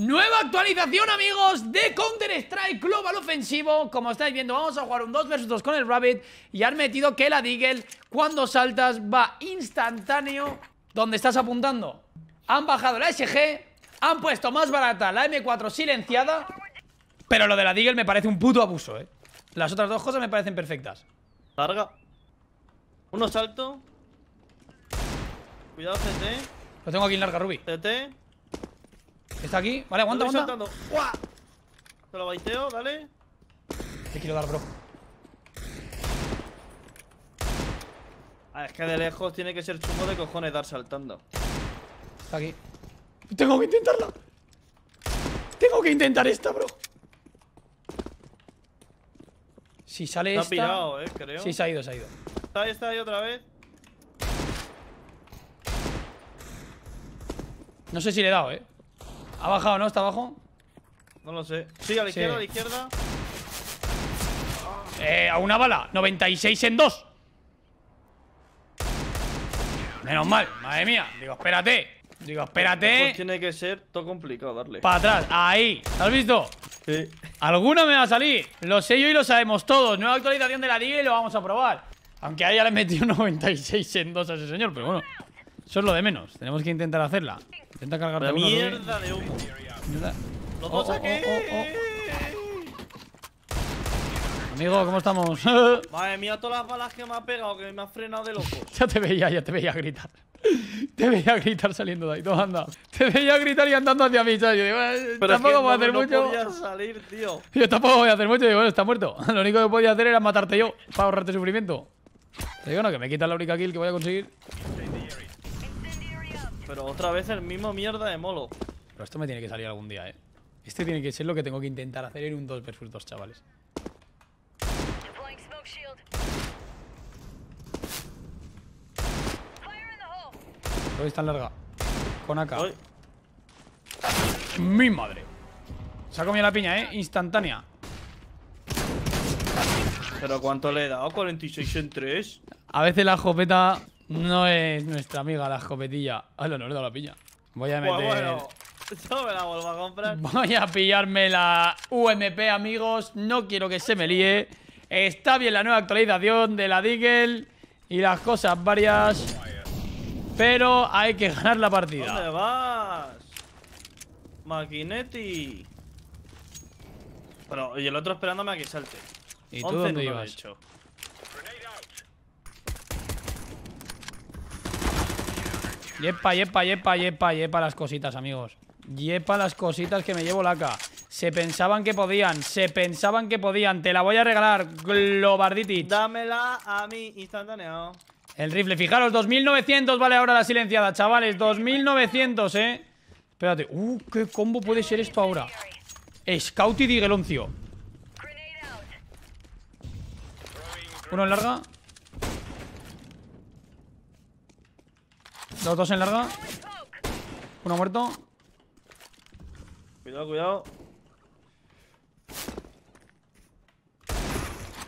Nueva actualización, amigos, de Counter-Strike Global Ofensivo. Como estáis viendo, vamos a jugar un 2 vs 2 con el Rabbit. Y han metido que la Deagle, cuando saltas, va instantáneo donde estás apuntando. Han bajado la SG, han puesto más barata la M4 silenciada. Pero lo de la Deagle me parece un puto abuso, ¿eh? Las otras dos cosas me parecen perfectas. Larga. Uno salto. Cuidado, CT. Lo tengo aquí en larga, Ruby. CT. Está aquí. Vale, aguanta, aguanta. Saltando. Te lo baiteo, dale. Te quiero dar, bro. Ah, es que de lejos tiene que ser chumbo de cojones dar saltando. Está aquí. Tengo que intentarla. Tengo que intentar esta, bro. Si sale está ha pirado, eh, creo. Sí, se ha ido, se ha ido. Está ahí, está ahí otra vez. No sé si le he dado, eh. Ha bajado, ¿no? ¿Está abajo? No lo sé. Sí, a la izquierda, a la izquierda. Eh, a una bala. 96 en dos Menos mal, madre mía. Digo, espérate. Digo, espérate. tiene que ser todo complicado darle. Para atrás, ahí. has visto? Sí. Alguna me va a salir. Lo sé yo y lo sabemos todos. Nueva actualización de la liga y lo vamos a probar. Aunque a ella le metió 96 en dos a ese señor, pero bueno. Eso es lo de menos. Tenemos que intentar hacerla. Intenta cargarte La mierda de humo. Los saqué! Oh, oh, oh, oh, Amigo, ¿cómo estamos? Madre mía, todas las balas que me ha pegado, que me ha frenado de loco. ya te veía, ya te veía gritar. Te veía gritar saliendo de ahí, todo anda. Te veía gritar y andando hacia mí, Yo digo, eh, tampoco voy a hacer mucho. Yo tampoco voy a hacer mucho, digo, bueno, está muerto. Lo único que podía hacer era matarte yo, para ahorrarte sufrimiento. Te digo, no, que me quita la única kill que voy a conseguir pero otra vez el mismo mierda de molo. Pero esto me tiene que salir algún día, eh. Este tiene que ser lo que tengo que intentar hacer en un 2 vs 2, chavales. Hoy está larga. Con acá. ¡Mi madre! Se ha comido la piña, ¿eh? Instantánea. ¿Pero cuánto le he dado? ¿46 en 3? A veces la jopeta no es nuestra amiga la escopetilla. Ah, no, no le la pilla. Voy a meter... Voy a pillarme la UMP, amigos. No quiero que se me líe. Está bien la nueva actualización de la Deagle y las cosas varias. Pero hay que ganar la partida. ¿Dónde vas? Maquinetti. Pero, y el otro esperándome a que salte. ¿Y tú dónde ibas? Yepa, yepa, yepa, yepa, yepa las cositas, amigos. Yepa las cositas que me llevo la laca. Se pensaban que podían, se pensaban que podían. Te la voy a regalar, Globarditi. Dámela a mí, instantáneo El rifle, fijaros, 2900 vale ahora la silenciada, chavales. 2900, eh. Espérate. Uh, qué combo puede ser esto ahora. Scout y Digeloncio. Uno en larga. Los dos en larga. Uno muerto. Cuidado, cuidado.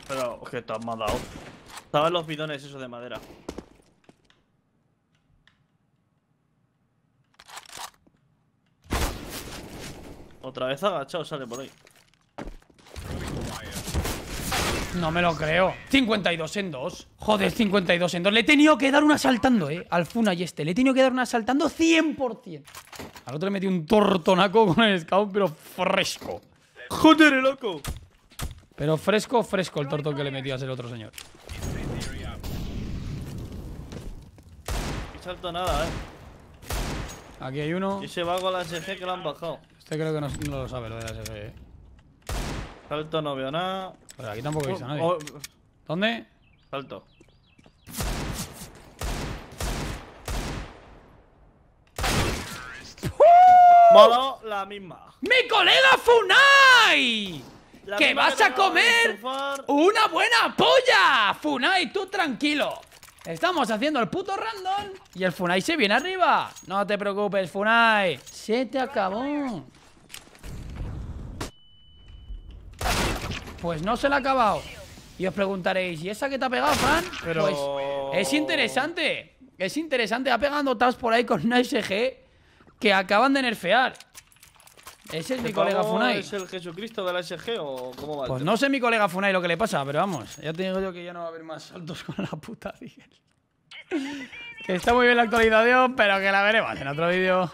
Pero, qué que te has matado. Estaban los bidones esos de madera. Otra vez agachado sale por ahí. No me lo creo. 52 en 2. Joder, 52 en 2. Le he tenido que dar una saltando, eh. Al Funa y este. Le he tenido que dar una saltando 100%. Al otro le metí un tortonaco con el scout, pero fresco. Joder, loco. Pero fresco, fresco el torto que le A ese otro señor. No salto nada, eh. Aquí hay uno. Y se va con la SG que lo han bajado. Este creo que no, lo sabe lo de la SG, eh. Salto no veo nada. Pero aquí tampoco he oh, nadie. Oh. ¿Dónde? Salto. Modo la misma. ¡Mi colega Funai! ¡Que vas a comer una buena polla! Funai, tú tranquilo. Estamos haciendo el puto random y el Funai se viene arriba. No te preocupes, Funai. Se te acabó. Pues no se la ha acabado. Y os preguntaréis, ¿y esa que te ha pegado, fan? Pero... Pues, es interesante. Es interesante. Ha pegado por ahí con una SG que acaban de nerfear. Ese es mi colega Funai. ¿Es el Jesucristo de la SG o cómo va? Pues no sé mi colega Funai lo que le pasa, pero vamos. Ya te digo yo que ya no va a haber más saltos con la puta que está muy bien la actualización, pero que la veremos en otro vídeo.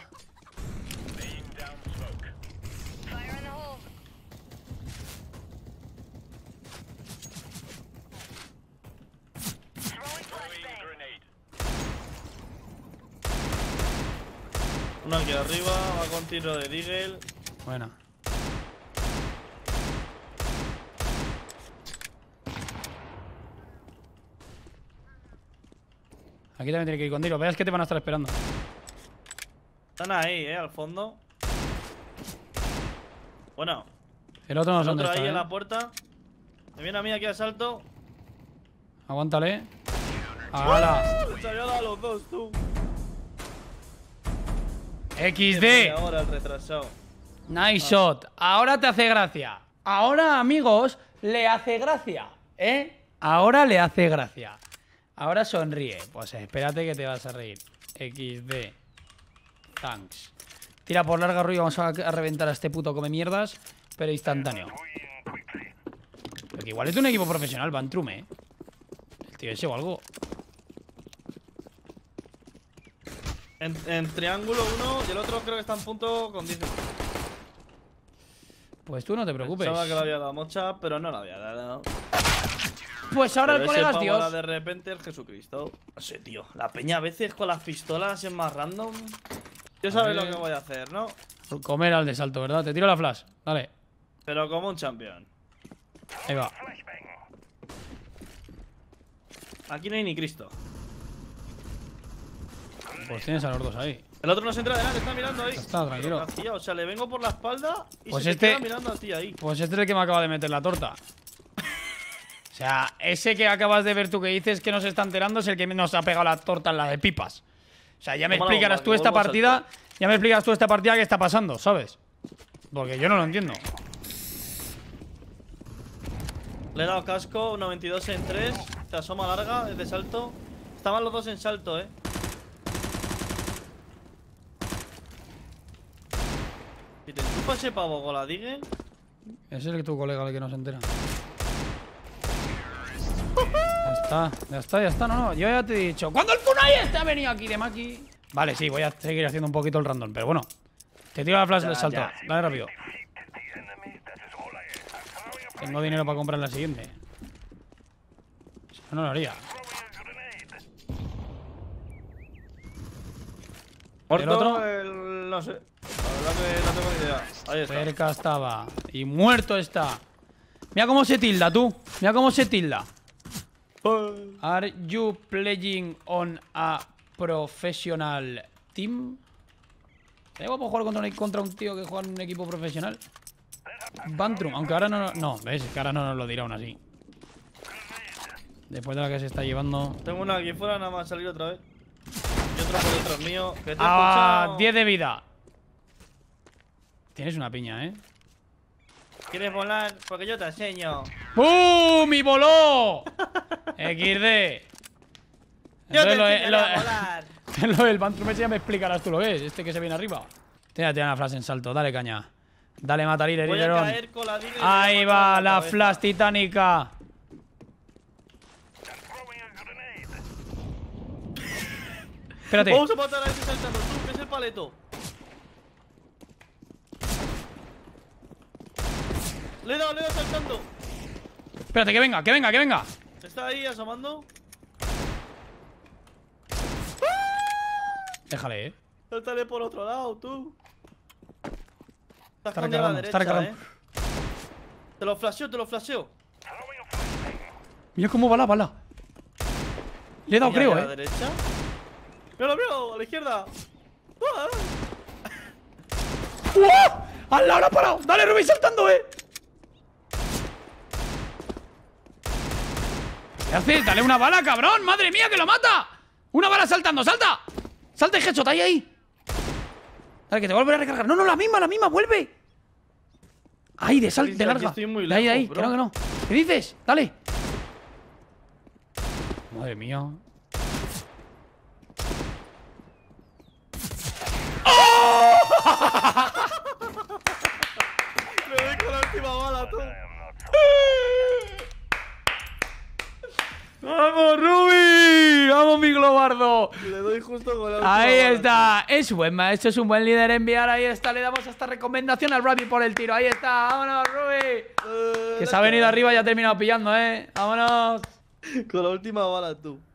Uno aquí arriba, va con tiro de Deagle. Buena. Aquí también tiene que ir con tiro. Veas que te van a estar esperando. Están ahí, eh, al fondo. Bueno. El otro no El ahí en la eh. puerta. Me viene a mí aquí al salto. Aguántale. ¡Hala! a los dos, tú. XD. Ahora el retrasado. Nice shot. Ahora te hace gracia. Ahora, amigos, le hace gracia. ¿Eh? Ahora le hace gracia. Ahora sonríe. Pues espérate que te vas a reír. XD. Thanks. Tira por larga, ruido Vamos a reventar a este puto come mierdas. Pero instantáneo. Porque igual es un equipo profesional, Van Trume. ¿eh? El tío ese o algo. En, triángulo uno y el otro creo que está en punto con 10. Pues tú no te preocupes. Pensaba que la había dado mocha, pero no la había dado. Pues ahora el colega es Dios. de repente el Jesucristo. No sé, tío. La peña a veces con las pistolas es más random. Yo sabes lo que voy a hacer, ¿no? Comer al de salto, ¿verdad? Te tiro la flash. Dale. Pero como un campeón. Ahí va. Aquí no hay ni Cristo. Pues tienes a los dos ahí. El otro no se entra nada, está mirando ahí. Está, tranquilo. o sea, le vengo por la espalda y pues se este, mirando a ti ahí. Pues este es el que me acaba de meter la torta. o sea, ese que acabas de ver tú que dices que nos está enterando es el que nos ha pegado la torta en la de pipas. O sea, ya me explicarás tú esta partida. Ya me explicas tú esta partida que está pasando, ¿sabes? Porque yo no lo entiendo. Le he dado casco, 92 en 3. Se asoma larga de salto. Estaban los dos en salto, eh. Si te chupa ese pavo con la digue. Ese es tu colega el que no se entera. ya está, ya está, ya está. No, no, yo ya te he dicho. ¿Cuándo el Funai este ha venido aquí de Maki? Vale, sí, voy a seguir haciendo un poquito el random, pero bueno. Te tiro la flash del salto. Dale rápido. Tengo dinero para comprar la siguiente. no, lo haría. El otro? no sé no idea. Cerca estaba. Y muerto está. Mira cómo se tilda, tú. Mira cómo se tilda. Are you playing on a professional team? ¿Sería guapo jugar contra un, contra un tío que juega en un equipo profesional? Bantrum, aunque ahora no... No, ves, que ahora no nos lo dirá aún así. Después de la que se está llevando... Tengo una aquí fuera, nada más salir otra vez. Y otro por detrás mío. ah, 10 de vida. Tienes una piña, ¿eh? ¿Quieres volar? Porque yo te enseño. ¡Bum! ¡Uh! ¡Y voló! XD. Yo te lo, a volar. lo del Bantrumese ya me explicarás tú lo ves? Este que se viene arriba. Tira, este tirar una flash en salto. Dale, caña. Dale, matarile, Voy Ahí va, la, flash titánica. Espérate. Vamos a matar a ese saltando. es el paleto. Le he dado, le he dado saltando. Espérate, que venga, que venga, que venga. Está ahí asomando. ¡Ah! Déjale, eh. Sáltale por otro lado, tú. está recargando, está recargando. Eh. Te lo flasheo, te lo flasheo. Mira cómo va la bala. Le he dado, creo, eh. ¿A la eh. derecha? ¡Míralo, a la izquierda! ¡Uah! ¡Al lado, ha parado! ¡Dale, Ruby saltando, eh! ¿Qué Dale una bala, cabrón. ¡Madre mía, que lo mata! ¡Una bala saltando! ¡Salta! ¡Salta y headshot! ¡Ahí, ahí! Dale, que te vuelve a recargar. No, no, la misma, la misma, vuelve. Ahí, de sal, de larga. de ahí, ahí, que no. ¿Qué dices? Dale. Madre mía. justo Ahí está. Es buen maestro, es un buen líder enviar. Ahí está. Le damos esta recomendación al Ruby por el tiro. Ahí está. Vámonos, Ruby. Eh, que se ha venido arriba y ha terminado pillando, ¿eh? Vámonos. Con la última bala tú.